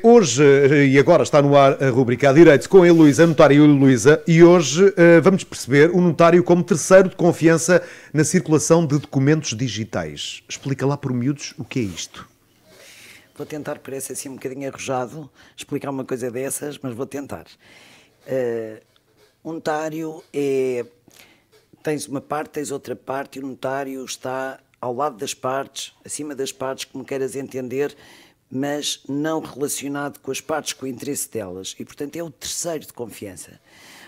Hoje eh, e agora está no ar a rubrica a Direitos com a Heloísa, notária Heloísa, e hoje eh, vamos perceber o notário como terceiro de confiança na circulação de documentos digitais. Explica lá por miúdos o que é isto. Vou tentar, parece assim um bocadinho arrojado, explicar uma coisa dessas, mas vou tentar. Uh, eh, o notário é. Tens uma parte, tens outra parte, e o notário está ao lado das partes, acima das partes, como queiras entender, mas não relacionado com as partes com o interesse delas. E, portanto, é o terceiro de confiança.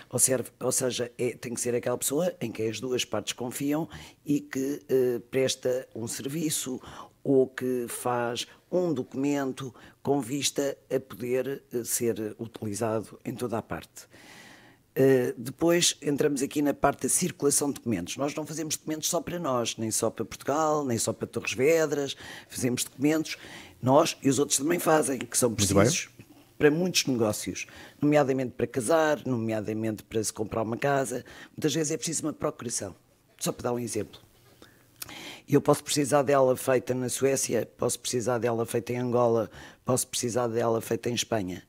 Ou, serve, ou seja, é, tem que ser aquela pessoa em quem as duas partes confiam e que eh, presta um serviço ou que faz um documento com vista a poder eh, ser utilizado em toda a parte. Eh, depois entramos aqui na parte da circulação de documentos. Nós não fazemos documentos só para nós, nem só para Portugal, nem só para Torres Vedras, fazemos documentos, nós e os outros também fazem, que são precisos para muitos negócios, nomeadamente para casar, nomeadamente para se comprar uma casa. Muitas vezes é preciso uma procuração. Só para dar um exemplo. Eu posso precisar dela feita na Suécia, posso precisar dela feita em Angola, posso precisar dela feita em Espanha.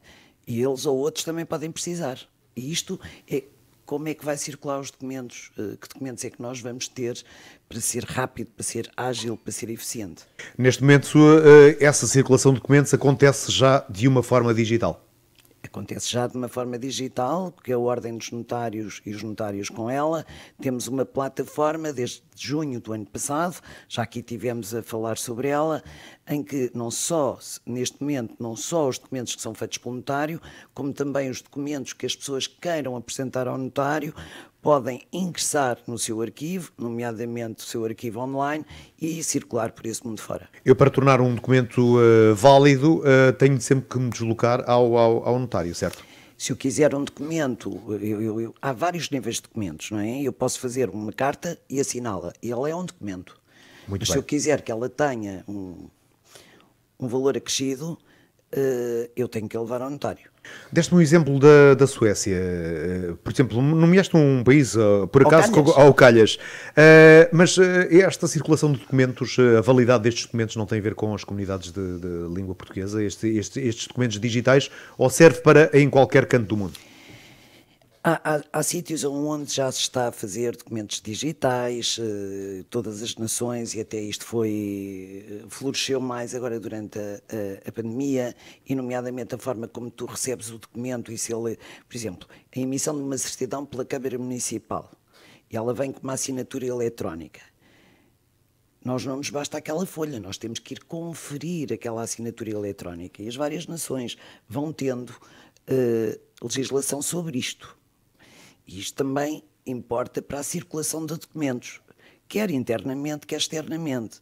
E eles ou outros também podem precisar. E isto é como é que vai circular os documentos, eh, que documentos é que nós vamos ter para ser rápido, para ser ágil, para ser eficiente. Neste momento, eh, essa circulação de documentos acontece já de uma forma digital? Acontece já de uma forma digital, porque a Ordem dos Notários e os notários com ela, temos uma plataforma desde junho do ano passado, já aqui tivemos a falar sobre ela, em que não só, neste momento, não só os documentos que são feitos pelo notário, como também os documentos que as pessoas queiram apresentar ao notário, podem ingressar no seu arquivo, nomeadamente o seu arquivo online, e circular por esse mundo fora. Eu, para tornar um documento uh, válido, uh, tenho sempre que me deslocar ao, ao, ao notário, certo? se eu quiser um documento, eu, eu, eu, há vários níveis de documentos, não é? Eu posso fazer uma carta e assiná-la. e Ela é um documento. Muito Mas bem. se eu quiser que ela tenha um, um valor acrescido, eh, eu tenho que levar ao notário. Deste-me um exemplo da, da Suécia, eh, por exemplo, nomeaste um país, eh, por acaso, ao Calhas, ao Calhas. Uh, mas esta circulação de documentos, a validade destes documentos não tem a ver com as comunidades de, de língua portuguesa, este, este, estes documentos digitais, ou serve para em qualquer canto do mundo? Há, há, há, sítios onde já se está a fazer documentos digitais, eh, todas as nações, e até isto foi eh, floresceu mais agora durante a, a, a, pandemia, e nomeadamente a forma como tu recebes o documento e se ele, por exemplo, a emissão de uma certidão pela Câmara Municipal, e ela vem com uma assinatura eletrónica. Nós não nos basta aquela folha, nós temos que ir conferir aquela assinatura eletrónica. E as várias nações vão tendo eh, legislação sobre isto. Isto também importa para a circulação de documentos, quer internamente, quer externamente.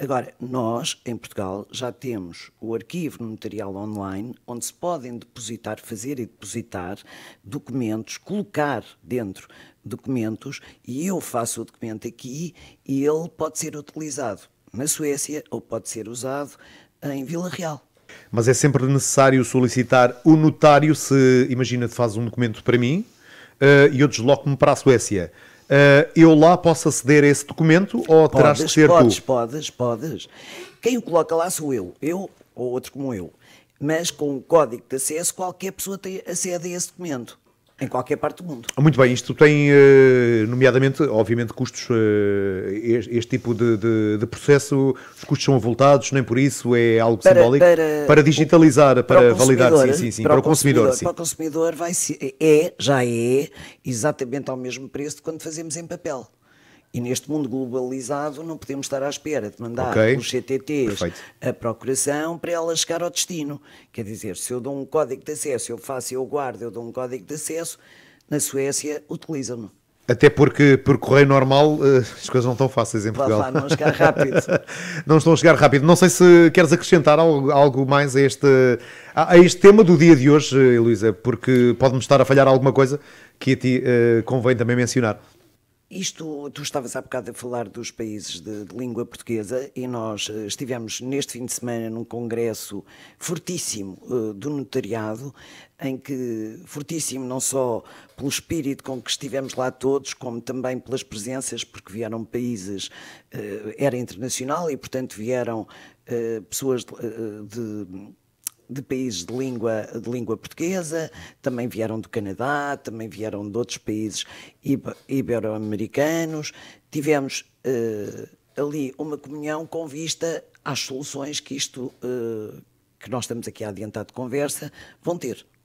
Agora, nós, em Portugal, já temos o arquivo notarial online, onde se podem depositar, fazer e depositar documentos, colocar dentro documentos, e eu faço o documento aqui e ele pode ser utilizado na Suécia ou pode ser usado em Vila Real. Mas é sempre necessário solicitar o notário se, imagina, faz um documento para mim, eh, e eu desloco-me para a Suécia. Eh, eu lá posso aceder a esse documento ou podes, terás de ser podes, tu? Podes, podes. Quem o coloca lá sou eu, eu ou outro como eu. Mas com o código de acesso, qualquer pessoa tem acesso a esse documento. Em qualquer parte do mundo. Ah, muito bem, isto tem, eh, nomeadamente, obviamente, custos. Eh, este tipo de, de, de processo, os custos são avultados, nem por isso, é algo para, simbólico. Para, para digitalizar, o, para, para validar, sim, sim, sim. Para, para o consumidor, consumidor sim. Para o consumidor vai ser, é, já é, exatamente ao mesmo preço de quando fazemos em papel. E neste mundo globalizado não podemos estar à espera de mandar okay. os CTTs a procuração para ela chegar ao destino. Quer dizer, se eu dou um código de acesso, eu faço, eu guardo, eu dou um código de acesso, na Suécia utilizam-no. Até porque por correio normal eh, as coisas não estão fáceis em Portugal. Lá, não chegar rápido. não estão a chegar rápido. Não sei se queres acrescentar algo, algo mais a este, a este tema do dia de hoje, eh, Luísa, porque pode-me estar a falhar alguma coisa que a ti uh, convém também mencionar. Isto, tu estavas há bocado a falar dos países de, de, língua portuguesa e nós eh, estivemos neste fim de semana num congresso fortíssimo uh, do notariado, em que, fortíssimo não só pelo espírito com que estivemos lá todos, como também pelas presenças, porque vieram países, uh, era internacional e, portanto, vieram uh, pessoas de, de de países de língua, de língua portuguesa, também vieram do Canadá, também vieram de outros países ibero-americanos. Tivemos uh, ali uma comunhão com vista às soluções que isto, uh, que nós estamos aqui a adiantar de conversa, vão ter.